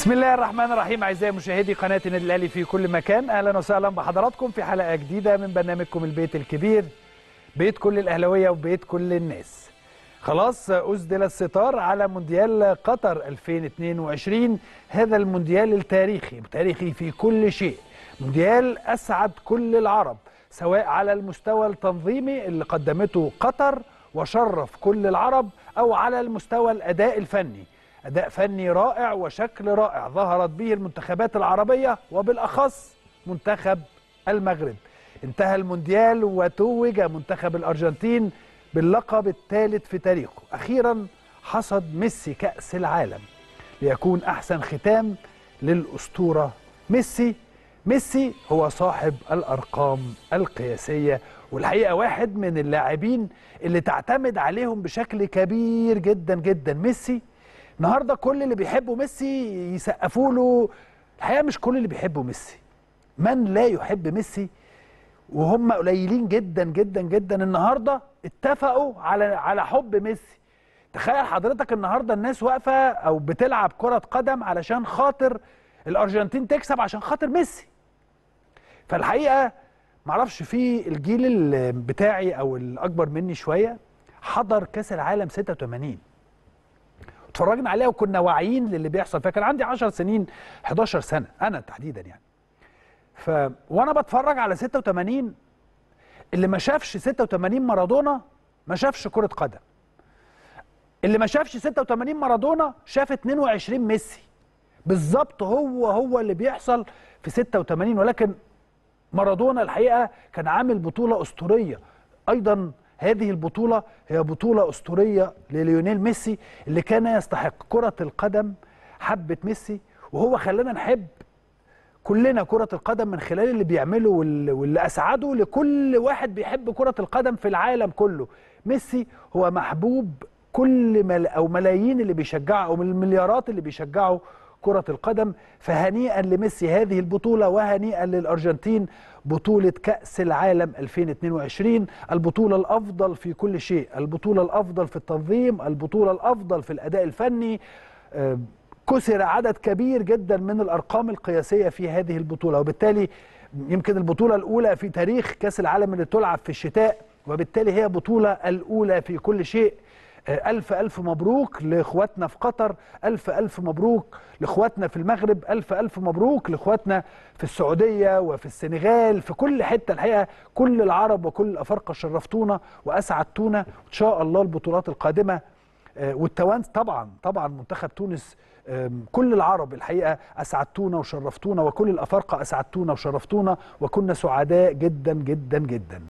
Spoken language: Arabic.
بسم الله الرحمن الرحيم اعزائي مشاهدي قناه النادي الاهلي في كل مكان اهلا وسهلا بحضراتكم في حلقه جديده من برنامجكم البيت الكبير بيت كل الاهلاويه وبيت كل الناس خلاص أسدل الستار على مونديال قطر 2022 هذا المونديال التاريخي تاريخي في كل شيء مونديال أسعد كل العرب سواء على المستوى التنظيمي اللي قدمته قطر وشرف كل العرب أو على المستوى الأداء الفني أداء فني رائع وشكل رائع ظهرت به المنتخبات العربية وبالأخص منتخب المغرب انتهى المونديال وتوج منتخب الأرجنتين باللقب الثالث في تاريخه أخيرا حصد ميسي كأس العالم ليكون أحسن ختام للأسطورة ميسي ميسي هو صاحب الأرقام القياسية والحقيقة واحد من اللاعبين اللي تعتمد عليهم بشكل كبير جدا جدا ميسي النهارده كل اللي بيحبوا ميسي يسقفوا له الحقيقه مش كل اللي بيحبوا ميسي من لا يحب ميسي وهم قليلين جدا جدا جدا النهارده اتفقوا على على حب ميسي تخيل حضرتك النهارده الناس واقفه او بتلعب كره قدم علشان خاطر الارجنتين تكسب عشان خاطر ميسي فالحقيقه معرفش في الجيل بتاعي او الاكبر مني شويه حضر كاس العالم 86 اتفرجنا عليها وكنا واعيين للي بيحصل فيها كان عندي 10 سنين 11 سنه انا تحديدا يعني ف وانا بتفرج على 86 اللي ما شافش 86 مارادونا ما شافش كره قدم اللي ما شافش 86 مارادونا شاف 22 ميسي بالظبط هو هو اللي بيحصل في 86 ولكن مارادونا الحقيقه كان عامل بطوله اسطوريه ايضا هذه البطولة هي بطولة أسطورية لليونيل ميسي اللي كان يستحق كرة القدم حبت ميسي وهو خلانا نحب كلنا كرة القدم من خلال اللي بيعمله واللي أسعده لكل واحد بيحب كرة القدم في العالم كله ميسي هو محبوب كل مل أو ملايين اللي بيشجعه أو المليارات اللي بيشجعه كرة القدم فهنيئا لميسي هذه البطولة وهنيئا للأرجنتين بطولة كأس العالم 2022 البطولة الأفضل في كل شيء البطولة الأفضل في التنظيم البطولة الأفضل في الأداء الفني آه، كسر عدد كبير جدا من الأرقام القياسية في هذه البطولة وبالتالي يمكن البطولة الأولى في تاريخ كأس العالم اللي تلعب في الشتاء وبالتالي هي بطولة الأولى في كل شيء آه، ألف ألف مبروك لإخواتنا في قطر ألف ألف مبروك لإخواتنا في المغرب ألف ألف مبروك لإخواتنا في السعودية وفي السنغال في كل حتة الحقيقة كل العرب وكل الأفارقة شرفتونا وأسعدتونا إن شاء الله البطولات القادمة آه، والتوانس طبعا طبعا منتخب تونس كل العرب الحقيقه اسعدتونا وشرفتونا وكل الافارقه اسعدتونا وشرفتونا وكنا سعداء جدا جدا جدا